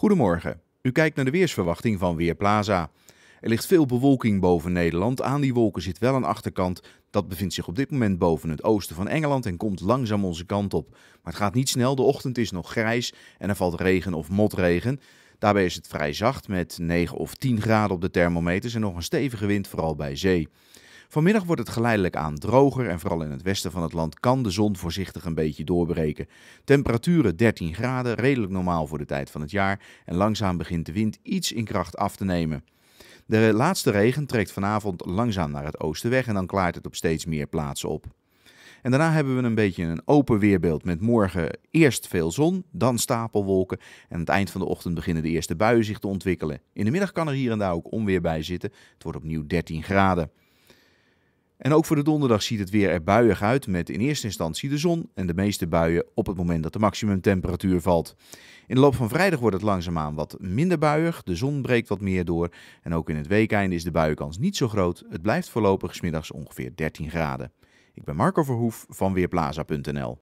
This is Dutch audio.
Goedemorgen. U kijkt naar de weersverwachting van Weerplaza. Er ligt veel bewolking boven Nederland. Aan die wolken zit wel een achterkant. Dat bevindt zich op dit moment boven het oosten van Engeland en komt langzaam onze kant op. Maar het gaat niet snel. De ochtend is nog grijs en er valt regen of motregen. Daarbij is het vrij zacht met 9 of 10 graden op de thermometers en nog een stevige wind, vooral bij zee. Vanmiddag wordt het geleidelijk aan droger en vooral in het westen van het land kan de zon voorzichtig een beetje doorbreken. Temperaturen 13 graden, redelijk normaal voor de tijd van het jaar en langzaam begint de wind iets in kracht af te nemen. De laatste regen trekt vanavond langzaam naar het oosten weg en dan klaart het op steeds meer plaatsen op. En daarna hebben we een beetje een open weerbeeld met morgen eerst veel zon, dan stapelwolken. En aan het eind van de ochtend beginnen de eerste buien zich te ontwikkelen. In de middag kan er hier en daar ook onweer bij zitten. Het wordt opnieuw 13 graden. En ook voor de donderdag ziet het weer er buiig uit met in eerste instantie de zon en de meeste buien op het moment dat de maximumtemperatuur valt. In de loop van vrijdag wordt het langzaamaan wat minder buiig, de zon breekt wat meer door en ook in het weekeinde is de buienkans niet zo groot. Het blijft voorlopig smiddags ongeveer 13 graden. Ik ben Marco Verhoef van Weerplaza.nl.